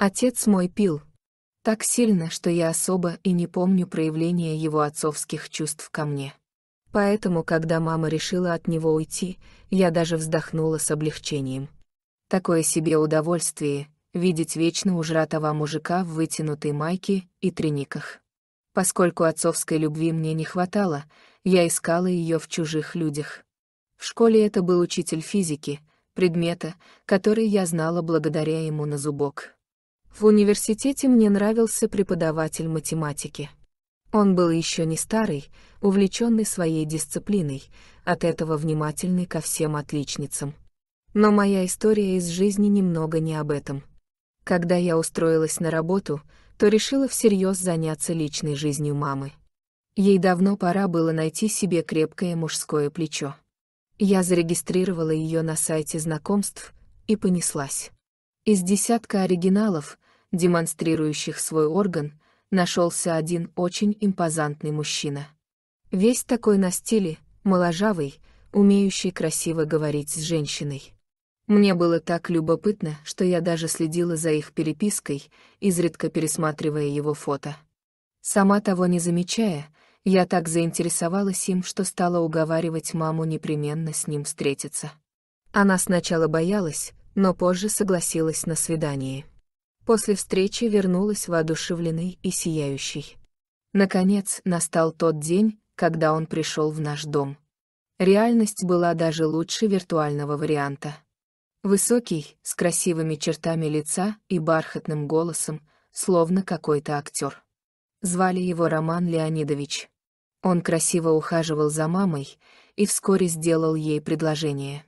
Отец мой пил. Так сильно, что я особо и не помню проявления его отцовских чувств ко мне. Поэтому, когда мама решила от него уйти, я даже вздохнула с облегчением. Такое себе удовольствие — видеть вечно ужратого мужика в вытянутой майке и трениках. Поскольку отцовской любви мне не хватало, я искала ее в чужих людях. В школе это был учитель физики, предмета, который я знала благодаря ему на зубок. В университете мне нравился преподаватель математики. Он был еще не старый, увлеченный своей дисциплиной, от этого внимательный ко всем отличницам. Но моя история из жизни немного не об этом. Когда я устроилась на работу, то решила всерьез заняться личной жизнью мамы. Ей давно пора было найти себе крепкое мужское плечо. Я зарегистрировала ее на сайте знакомств и понеслась. Из десятка оригиналов, демонстрирующих свой орган, нашелся один очень импозантный мужчина. Весь такой на стиле, моложавый, умеющий красиво говорить с женщиной. Мне было так любопытно, что я даже следила за их перепиской, изредка пересматривая его фото. Сама того не замечая, я так заинтересовалась им, что стала уговаривать маму непременно с ним встретиться. Она сначала боялась, но позже согласилась на свидание после встречи вернулась воодушевленный и сияющий. Наконец, настал тот день, когда он пришел в наш дом. Реальность была даже лучше виртуального варианта. Высокий, с красивыми чертами лица и бархатным голосом, словно какой-то актер. Звали его Роман Леонидович. Он красиво ухаживал за мамой и вскоре сделал ей предложение.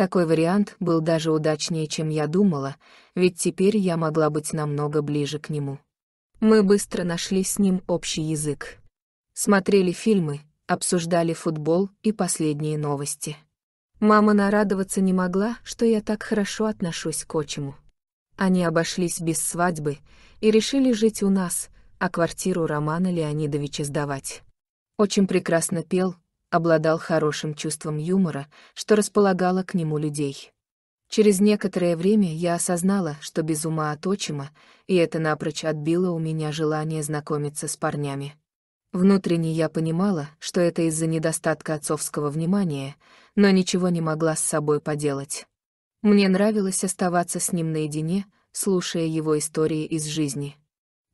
Такой вариант был даже удачнее, чем я думала, ведь теперь я могла быть намного ближе к нему. Мы быстро нашли с ним общий язык. Смотрели фильмы, обсуждали футбол и последние новости. Мама нарадоваться не могла, что я так хорошо отношусь к отчиму. Они обошлись без свадьбы и решили жить у нас, а квартиру Романа Леонидовича сдавать. Очень прекрасно пел, обладал хорошим чувством юмора, что располагало к нему людей. Через некоторое время я осознала, что без ума от отчима, и это напрочь отбило у меня желание знакомиться с парнями. Внутренне я понимала, что это из-за недостатка отцовского внимания, но ничего не могла с собой поделать. Мне нравилось оставаться с ним наедине, слушая его истории из жизни.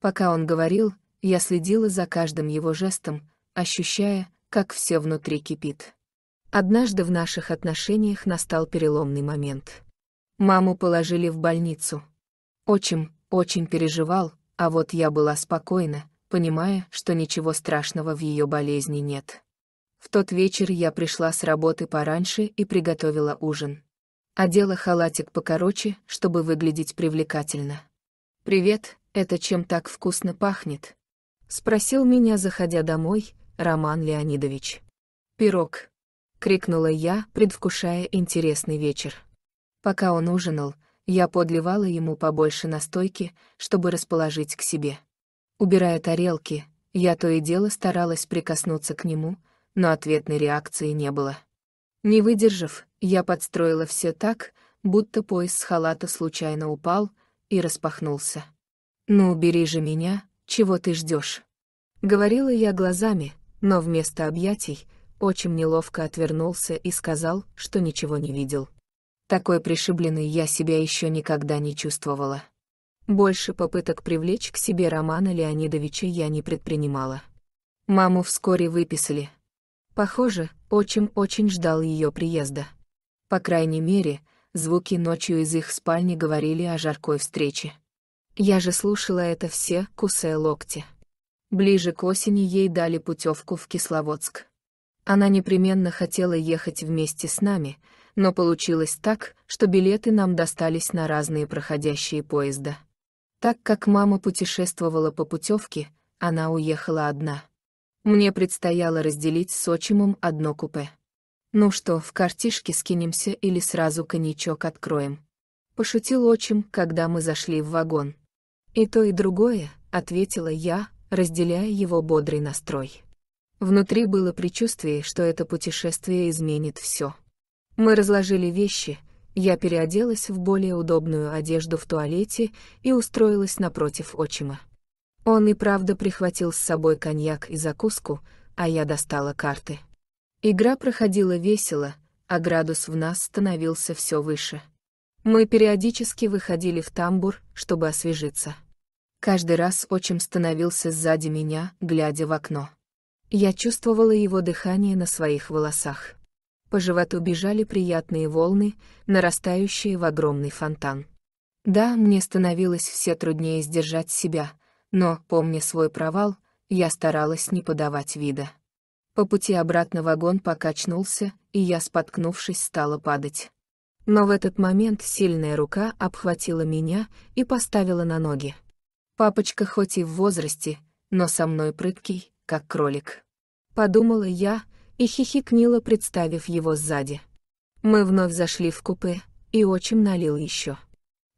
Пока он говорил, я следила за каждым его жестом, ощущая, как все внутри кипит. Однажды в наших отношениях настал переломный момент. Маму положили в больницу. Отчим очень переживал, а вот я была спокойна, понимая, что ничего страшного в ее болезни нет. В тот вечер я пришла с работы пораньше и приготовила ужин. Одела халатик покороче, чтобы выглядеть привлекательно. «Привет, это чем так вкусно пахнет?» Спросил меня, заходя домой, Роман Леонидович. «Пирог!» — крикнула я, предвкушая интересный вечер. Пока он ужинал, я подливала ему побольше настойки, чтобы расположить к себе. Убирая тарелки, я то и дело старалась прикоснуться к нему, но ответной реакции не было. Не выдержав, я подстроила все так, будто пояс с халата случайно упал и распахнулся. «Ну, бери же меня, чего ты ждешь? Говорила я глазами, но вместо объятий отчим неловко отвернулся и сказал, что ничего не видел. Такой пришибленный я себя еще никогда не чувствовала. Больше попыток привлечь к себе Романа Леонидовича я не предпринимала. Маму вскоре выписали. Похоже, отчим очень ждал ее приезда. По крайней мере, звуки ночью из их спальни говорили о жаркой встрече. Я же слушала это все, кусая локти. Ближе к осени ей дали путевку в Кисловодск. Она непременно хотела ехать вместе с нами, но получилось так, что билеты нам достались на разные проходящие поезда. Так как мама путешествовала по путевке, она уехала одна. Мне предстояло разделить с отчимом одно купе. «Ну что, в картишке скинемся или сразу коньячок откроем?» Пошутил отчим, когда мы зашли в вагон. «И то, и другое», — ответила я, разделяя его бодрый настрой. Внутри было предчувствие, что это путешествие изменит все. Мы разложили вещи, я переоделась в более удобную одежду в туалете и устроилась напротив отчима. Он и правда прихватил с собой коньяк и закуску, а я достала карты. Игра проходила весело, а градус в нас становился все выше. Мы периодически выходили в тамбур, чтобы освежиться. Каждый раз отчим становился сзади меня, глядя в окно. Я чувствовала его дыхание на своих волосах. По животу бежали приятные волны, нарастающие в огромный фонтан. Да, мне становилось все труднее сдержать себя, но, помня свой провал, я старалась не подавать вида. По пути обратно вагон покачнулся, и я, споткнувшись, стала падать. Но в этот момент сильная рука обхватила меня и поставила на ноги. Папочка хоть и в возрасте, но со мной прыткий, как кролик. Подумала я и хихикнула, представив его сзади. Мы вновь зашли в купе, и отчим налил еще.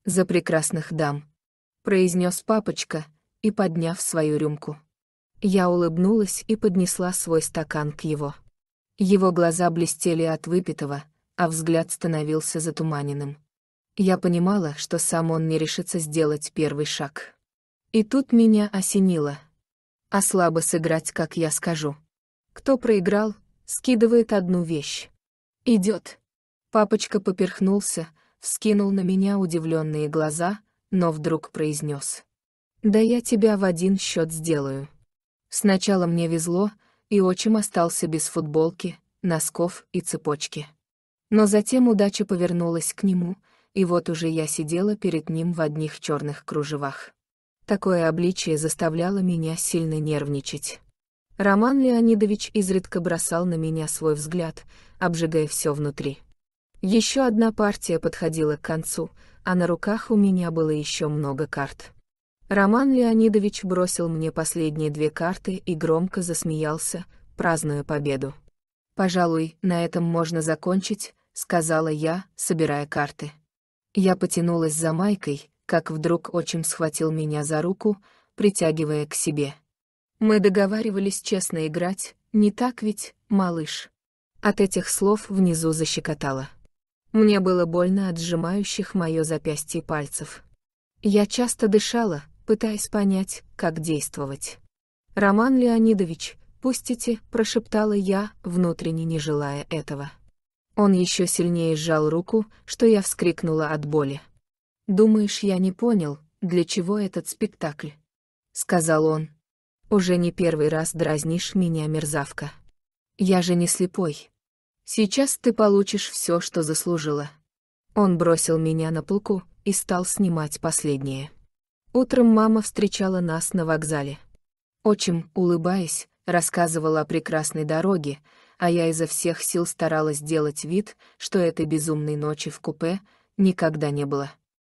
«За прекрасных дам», — произнес папочка, и подняв свою рюмку. Я улыбнулась и поднесла свой стакан к его. Его глаза блестели от выпитого, а взгляд становился затуманенным. Я понимала, что сам он не решится сделать первый шаг. И тут меня осенило. А слабо сыграть, как я скажу. Кто проиграл, скидывает одну вещь. Идет. Папочка поперхнулся, вскинул на меня удивленные глаза, но вдруг произнес: Да я тебя в один счет сделаю. Сначала мне везло, и отчим остался без футболки, носков и цепочки. Но затем удача повернулась к нему, и вот уже я сидела перед ним в одних черных кружевах. Такое обличие заставляло меня сильно нервничать. Роман Леонидович изредка бросал на меня свой взгляд, обжигая все внутри. Еще одна партия подходила к концу, а на руках у меня было еще много карт. Роман Леонидович бросил мне последние две карты и громко засмеялся, празднуя победу. «Пожалуй, на этом можно закончить», — сказала я, собирая карты. Я потянулась за майкой, как вдруг отчим схватил меня за руку, притягивая к себе. Мы договаривались честно играть, не так ведь, малыш? От этих слов внизу защекотало. Мне было больно от сжимающих мое запястье пальцев. Я часто дышала, пытаясь понять, как действовать. «Роман Леонидович, пустите», — прошептала я, внутренне не желая этого. Он еще сильнее сжал руку, что я вскрикнула от боли. «Думаешь, я не понял, для чего этот спектакль?» — сказал он. «Уже не первый раз дразнишь меня, мерзавка. Я же не слепой. Сейчас ты получишь все, что заслужила». Он бросил меня на полку и стал снимать последнее. Утром мама встречала нас на вокзале. Отчим, улыбаясь, рассказывала о прекрасной дороге, а я изо всех сил старалась делать вид, что этой безумной ночи в купе никогда не было.